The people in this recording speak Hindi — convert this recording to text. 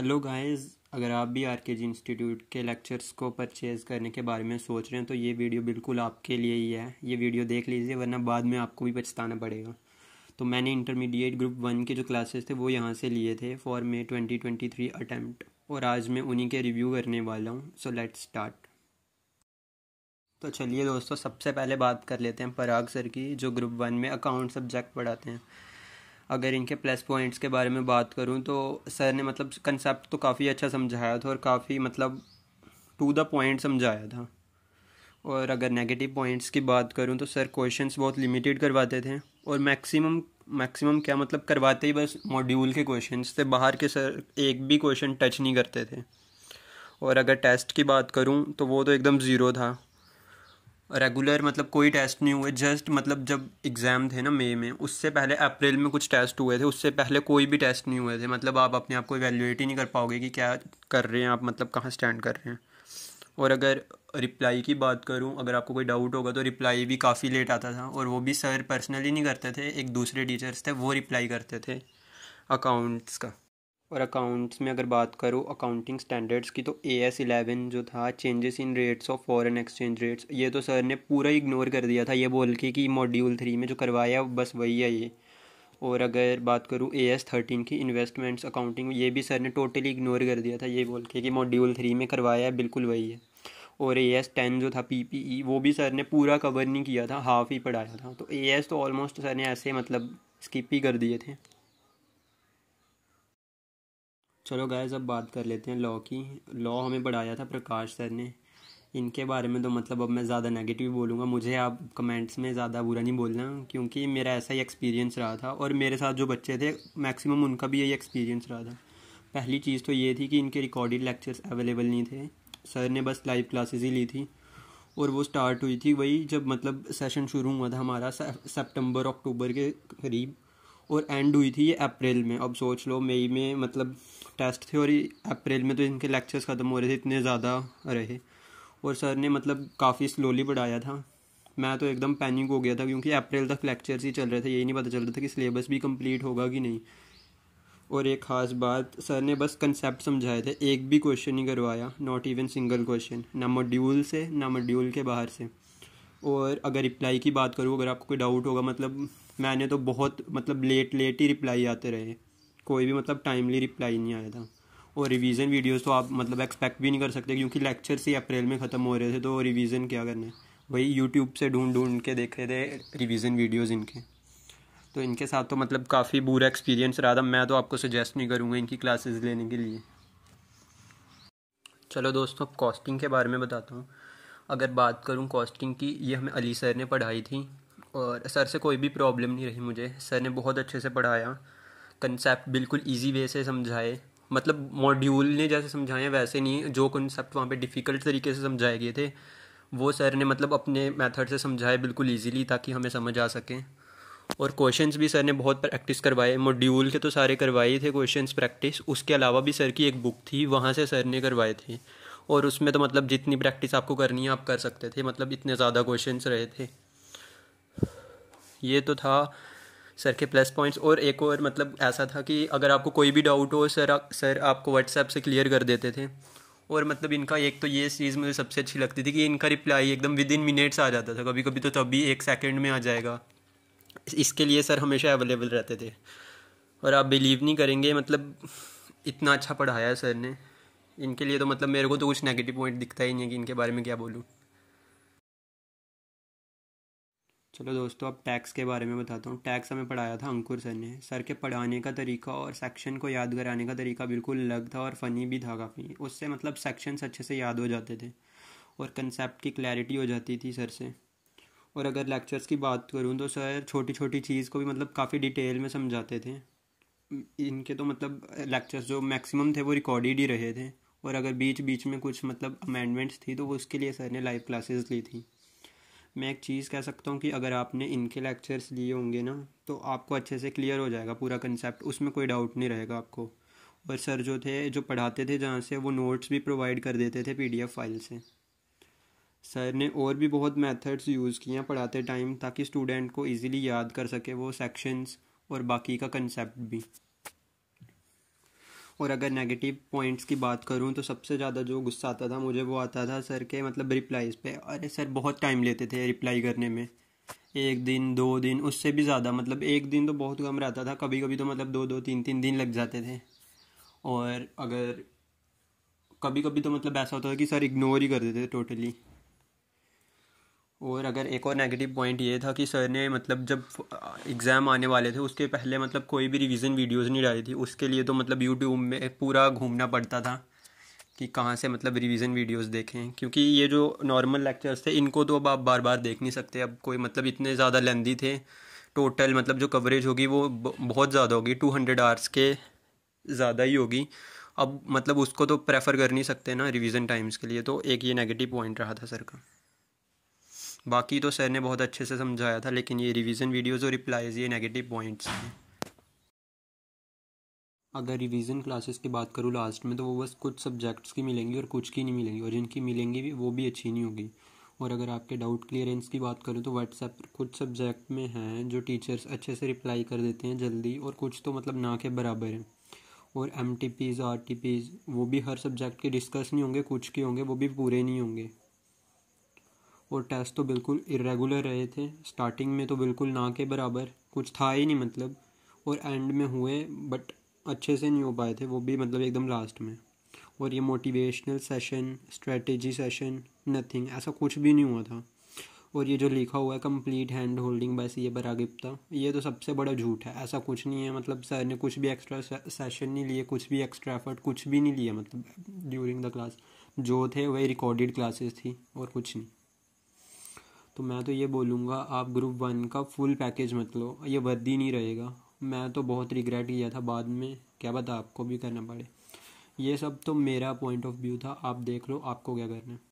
हेलो गाइस अगर आप भी आर के जी इंस्टीट्यूट के लेक्चर्स को परचेज़ करने के बारे में सोच रहे हैं तो ये वीडियो बिल्कुल आपके लिए ही है ये वीडियो देख लीजिए वरना बाद में आपको भी पछताना पड़ेगा तो मैंने इंटरमीडिएट ग्रुप वन के जो क्लासेस थे वो यहाँ से लिए थे for May twenty twenty three attempt और आज मैं उन्हीं के रिव्यू करने वाला हूँ सो लेट स्टार्ट तो चलिए दोस्तों सबसे पहले बात कर लेते हैं पराग सर की जो ग्रुप वन में अकाउंट सब्जेक्ट पढ़ाते हैं अगर इनके प्लस पॉइंट्स के बारे में बात करूँ तो सर ने मतलब कंसेप्ट तो काफ़ी अच्छा समझाया था और काफ़ी मतलब टू द पॉइंट समझाया था और अगर नेगेटिव पॉइंट्स की बात करूँ तो सर क्वेश्चंस बहुत लिमिटेड करवाते थे और मैक्सिमम मैक्सिमम क्या मतलब करवाते ही बस मॉड्यूल के क्वेश्चंस थे बाहर के सर एक भी क्वेश्चन टच नहीं करते थे और अगर टेस्ट की बात करूँ तो वो तो एकदम ज़ीरो था रेगुलर मतलब कोई टेस्ट नहीं हुए जस्ट मतलब जब एग्ज़ाम थे ना मई में उससे पहले अप्रैल में कुछ टेस्ट हुए थे उससे पहले कोई भी टेस्ट नहीं हुए थे मतलब आप अपने आप को इवेल्यूएट ही नहीं कर पाओगे कि क्या कर रहे हैं आप मतलब कहाँ स्टैंड कर रहे हैं और अगर रिप्लाई की बात करूँ अगर आपको कोई डाउट होगा तो रिप्लाई भी काफ़ी लेट आता था और वो भी सर पर्सनली नहीं करते थे एक दूसरे टीचर्स थे वो रिप्लाई करते थे अकाउंट्स का और अकाउंट्स में अगर बात करूँ अकाउंटिंग स्टैंडर्ड्स की तो ए एस इलेवन जो था changes in rates of foreign exchange rates ये तो सर ने पूरा इग्नोर कर दिया था ये बोल के कि मॉड्यूल थ्री में जो करवाया बस वही है ये और अगर बात करूँ ए एस थर्टीन की इन्वेस्टमेंट्स अकाउंटिंग ये भी सर ने टोटली इग्नोर कर दिया था ये बोल के कि मॉड्यूल थ्री में करवाया है बिल्कुल वही है और ए एस टेन जो था पी पी ई वो भी सर ने पूरा कवर नहीं किया था हाफ ही पढ़ाया था तो ए एस तो ऑलमोस्ट सर ने ऐसे मतलब स्किप ही कर दिए थे चलो गैज़ अब बात कर लेते हैं लॉ की लॉ हमें पढ़ाया था प्रकाश सर ने इनके बारे में तो मतलब अब मैं ज़्यादा नेगेटिव बोलूँगा मुझे आप कमेंट्स में ज़्यादा बुरा नहीं बोलना क्योंकि मेरा ऐसा ही एक्सपीरियंस रहा था और मेरे साथ जो बच्चे थे मैक्सिमम उनका भी यही एक्सपीरियंस रहा था पहली चीज़ तो ये थी कि इनके रिकॉर्डेड लेक्चर्स अवेलेबल नहीं थे सर ने बस लाइव क्लासेज ही ली थी और वो स्टार्ट हुई थी वही जब मतलब सेशन शुरू हुआ था हमारा सेप्टेम्बर अक्टूबर के करीब और एंड हुई थी ये अप्रैल में अब सोच लो मई में मतलब टेस्ट थे और अप्रैल में तो इनके लेक्चर्स ख़त्म हो रहे थे इतने ज़्यादा रहे और सर ने मतलब काफ़ी स्लोली पढ़ाया था मैं तो एकदम पैनिक हो गया था क्योंकि अप्रैल तक लेक्चर्स ही चल रहे थे यही नहीं पता चल रहा था कि सिलेबस भी कंप्लीट होगा कि नहीं और एक ख़ास बात सर ने बस कंसेप्ट समझाए थे एक भी क्वेश्चन नहीं करवाया नॉट इवन सिंगल क्वेश्चन ना मॉड्यूल से ना मॉड्यूल के बाहर से और अगर रिप्लाई की बात करूँ अगर आपको कोई डाउट होगा मतलब मैंने तो बहुत मतलब लेट लेट ही रिप्लाई आते रहे कोई भी मतलब टाइमली रिप्लाई नहीं आया था और रिवीजन वीडियोस तो आप मतलब एक्सपेक्ट भी नहीं कर सकते क्योंकि लेक्चर से अप्रैल में ख़त्म हो रहे थे तो रिवीजन क्या करना है वही यूट्यूब से ढूंढ ढूंढ के देख रहे थे रिवीजन वीडियोस इनके तो इनके साथ तो मतलब काफ़ी बुरा एक्सपीरियंस रहा था मैं तो आपको सजेस्ट नहीं करूँगा इनकी क्लासेस लेने के लिए चलो दोस्तों अब कॉस्टिंग के बारे में बताता हूँ अगर बात करूँ कॉस्टिंग की ये हमें अली सर ने पढ़ाई थी और सर से कोई भी प्रॉब्लम नहीं रही मुझे सर ने बहुत अच्छे से पढ़ाया कंसेप्ट बिल्कुल ईजी वे से समझाए मतलब मॉड्यूल ने जैसे समझाए वैसे नहीं जो कंसेप्ट वहाँ पे डिफ़िकल्ट तरीके से समझाए गए थे वो सर ने मतलब अपने मेथड से समझाए बिल्कुल इजीली ताकि हमें समझ आ सकें और क्वेश्चंस भी सर ने बहुत प्रैक्टिस करवाए मॉड्यूल के तो सारे करवाए थे क्वेश्चंस प्रैक्टिस उसके अलावा भी सर की एक बुक थी वहाँ से सर ने करवाए थे और उसमें तो मतलब जितनी प्रैक्टिस आपको करनी है आप कर सकते थे मतलब इतने ज़्यादा क्वेश्चंस रहे थे ये तो था सर के प्लस पॉइंट्स और एक और मतलब ऐसा था कि अगर आपको कोई भी डाउट हो सर आ, सर आपको व्हाट्सएप से क्लियर कर देते थे और मतलब इनका एक तो ये चीज़ मुझे सबसे अच्छी लगती थी कि इनका रिप्लाई एकदम विद इन मिनट्स आ जाता था कभी कभी तो तभी एक सेकेंड में आ जाएगा इसके लिए सर हमेशा अवेलेबल रहते थे और आप बिलीव नहीं करेंगे मतलब इतना अच्छा पढ़ाया सर ने इनके लिए तो मतलब मेरे को तो कुछ नेगेटिव पॉइंट दिखता ही नहीं है कि इनके बारे में क्या बोलूँ चलो दोस्तों अब टैक्स के बारे में बताता हूँ टैक्स हमें पढ़ाया था अंकुर सर ने सर के पढ़ाने का तरीका और सेक्शन को याद कराने का तरीका बिल्कुल अलग था और फ़नी भी था काफ़ी उससे मतलब सेक्शंस अच्छे से याद हो जाते थे और कंसेप्ट की क्लैरिटी हो जाती थी सर से और अगर लेक्चर्स की बात करूँ तो सर छोटी छोटी चीज़ को भी मतलब काफ़ी डिटेल में समझाते थे इनके तो मतलब लेक्चर्स जो मैक्सिमम थे वो रिकॉर्डेड ही रहे थे और अगर बीच बीच में कुछ मतलब अमेंडमेंट्स थी तो वो उसके लिए सर ने लाइव क्लासेस ली थी मैं एक चीज़ कह सकता हूँ कि अगर आपने इनके लेक्चर्स लिए होंगे ना तो आपको अच्छे से क्लियर हो जाएगा पूरा कंसेप्ट उसमें कोई डाउट नहीं रहेगा आपको और सर जो थे जो पढ़ाते थे जहाँ से वो नोट्स भी प्रोवाइड कर देते थे पी फाइल से सर ने और भी बहुत मेथड्स यूज़ किए पढ़ाते टाइम ताकि स्टूडेंट को इजीली याद कर सके वो सेक्शंस और बाकी का कंसेप्ट भी और अगर नेगेटिव पॉइंट्स की बात करूँ तो सबसे ज़्यादा जो गुस्सा आता था मुझे वो आता था सर के मतलब रिप्लाईज़ पे अरे सर बहुत टाइम लेते थे रिप्लाई करने में एक दिन दो दिन उससे भी ज़्यादा मतलब एक दिन तो बहुत कम रहता था कभी कभी तो मतलब दो दो तीन तीन दिन लग जाते थे और अगर कभी कभी तो मतलब ऐसा होता था कि सर इग्नोर ही कर देते थे टोटली और अगर एक और नेगेटिव पॉइंट ये था कि सर ने मतलब जब एग्ज़ाम uh, आने वाले थे उसके पहले मतलब कोई भी रिवीजन वीडियोस नहीं डाली थी उसके लिए तो मतलब यूट्यूब में पूरा घूमना पड़ता था कि कहाँ से मतलब रिवीजन वीडियोस देखें क्योंकि ये जो नॉर्मल लेक्चर्स थे इनको तो अब आप बार बार देख नहीं सकते अब कोई मतलब इतने ज़्यादा लेंदी थे टोटल मतलब जो कवरेज होगी वो बहुत ज़्यादा होगी टू हंड्रेड आवर्स के ज़्यादा ही होगी अब मतलब उसको तो प्रेफर कर नहीं सकते ना रिवीजन टाइम्स के लिए तो एक ये नेगेटिव पॉइंट रहा था सर का बाकी तो सर ने बहुत अच्छे से समझाया था लेकिन ये रिवीजन वीडियोस और रिप्लाईज ये नेगेटिव पॉइंट्स हैं अगर रिवीजन क्लासेस की बात करूँ लास्ट में तो वो बस कुछ सब्जेक्ट्स की मिलेंगी और कुछ की नहीं मिलेंगी और जिनकी मिलेंगी भी वो भी अच्छी नहीं होगी और अगर आपके डाउट क्लियरेंस की बात करूँ तो व्हाट्सएप पर कुछ सब्जेक्ट में हैं जो टीचर्स अच्छे से रिप्लाई कर देते हैं जल्दी और कुछ तो मतलब ना के बराबर हैं और M T Ps R T Ps वो भी हर सब्जेक्ट के डिस्कस नहीं होंगे कुछ के होंगे वो भी पूरे नहीं होंगे और टेस्ट तो बिल्कुल इरेगुलर रहे थे स्टार्टिंग में तो बिल्कुल ना के बराबर कुछ था ही नहीं मतलब और एंड में हुए बट अच्छे से नहीं हो पाए थे वो भी मतलब एकदम लास्ट में और ये motivational session strategy session nothing ऐसा कुछ भी नहीं हुआ था और ये जो लिखा हुआ है कंप्लीट हैंड होल्डिंग बस ये बरागिप्ता ये तो सबसे बड़ा झूठ है ऐसा कुछ नहीं है मतलब सर ने कुछ भी एक्स्ट्रा सेशन नहीं लिए कुछ भी एक्स्ट्रा एफर्ट कुछ भी नहीं लिया मतलब ड्यूरिंग द क्लास जो थे वही रिकॉर्डेड क्लासेस थी और कुछ नहीं तो मैं तो ये बोलूँगा आप ग्रुप वन का फुल पैकेज मत लो ये वर्दी नहीं रहेगा मैं तो बहुत रिग्रेट किया था बाद में क्या पता आपको भी करना पड़े ये सब तो मेरा पॉइंट ऑफ व्यू था आप देख लो आपको क्या करना है